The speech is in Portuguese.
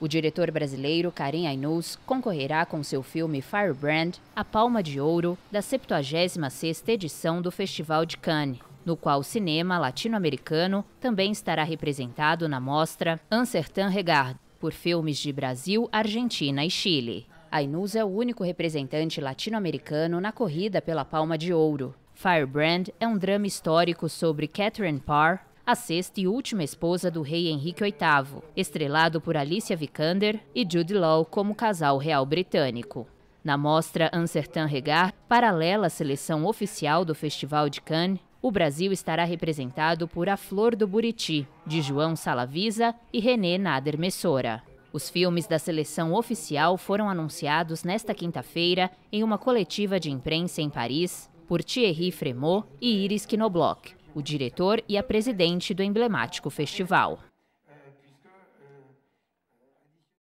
O diretor brasileiro Karim Ainous concorrerá com seu filme Firebrand à Palma de Ouro da 76ª edição do Festival de Cannes, no qual o cinema latino-americano também estará representado na mostra Uncertain Regard, por filmes de Brasil, Argentina e Chile. Ainous é o único representante latino-americano na corrida pela Palma de Ouro. Firebrand é um drama histórico sobre Catherine Parr, a sexta e última esposa do rei Henrique VIII, estrelado por Alicia Vikander e Jude Law como casal real britânico. Na mostra Uncertain Regard, paralela à seleção oficial do Festival de Cannes, o Brasil estará representado por A Flor do Buriti, de João Salavisa e René Nader Messora. Os filmes da seleção oficial foram anunciados nesta quinta-feira em uma coletiva de imprensa em Paris por Thierry Fremont e Iris Knobloch, o diretor e a presidente do emblemático festival.